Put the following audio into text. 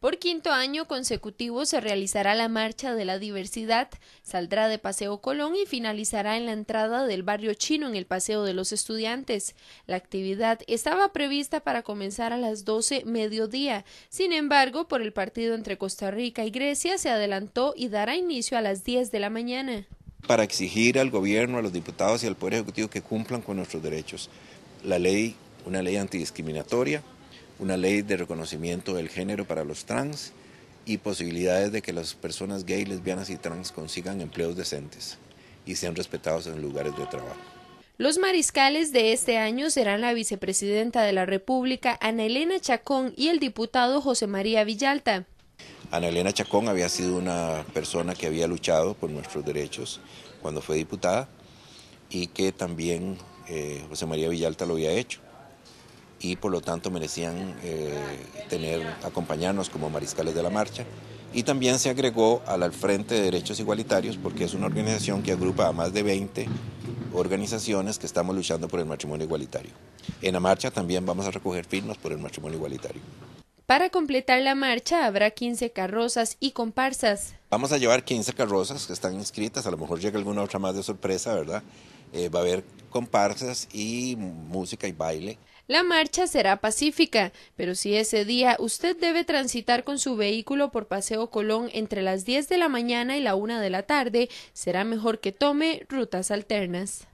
Por quinto año consecutivo se realizará la Marcha de la Diversidad, saldrá de Paseo Colón y finalizará en la entrada del barrio chino en el Paseo de los Estudiantes. La actividad estaba prevista para comenzar a las 12 mediodía, sin embargo, por el partido entre Costa Rica y Grecia se adelantó y dará inicio a las 10 de la mañana. Para exigir al gobierno, a los diputados y al Poder Ejecutivo que cumplan con nuestros derechos. La ley, una ley antidiscriminatoria, una ley de reconocimiento del género para los trans y posibilidades de que las personas gay, lesbianas y trans consigan empleos decentes y sean respetados en lugares de trabajo. Los mariscales de este año serán la vicepresidenta de la República, Ana Elena Chacón, y el diputado José María Villalta. Ana Elena Chacón había sido una persona que había luchado por nuestros derechos cuando fue diputada y que también eh, José María Villalta lo había hecho y por lo tanto merecían eh, tener, acompañarnos como mariscales de la marcha. Y también se agregó al Frente de Derechos Igualitarios, porque es una organización que agrupa a más de 20 organizaciones que estamos luchando por el matrimonio igualitario. En la marcha también vamos a recoger firmas por el matrimonio igualitario. Para completar la marcha habrá 15 carrozas y comparsas. Vamos a llevar 15 carrozas que están inscritas, a lo mejor llega alguna otra más de sorpresa, ¿verdad? Eh, va a haber comparsas y música y baile. La marcha será pacífica, pero si ese día usted debe transitar con su vehículo por Paseo Colón entre las 10 de la mañana y la 1 de la tarde, será mejor que tome rutas alternas.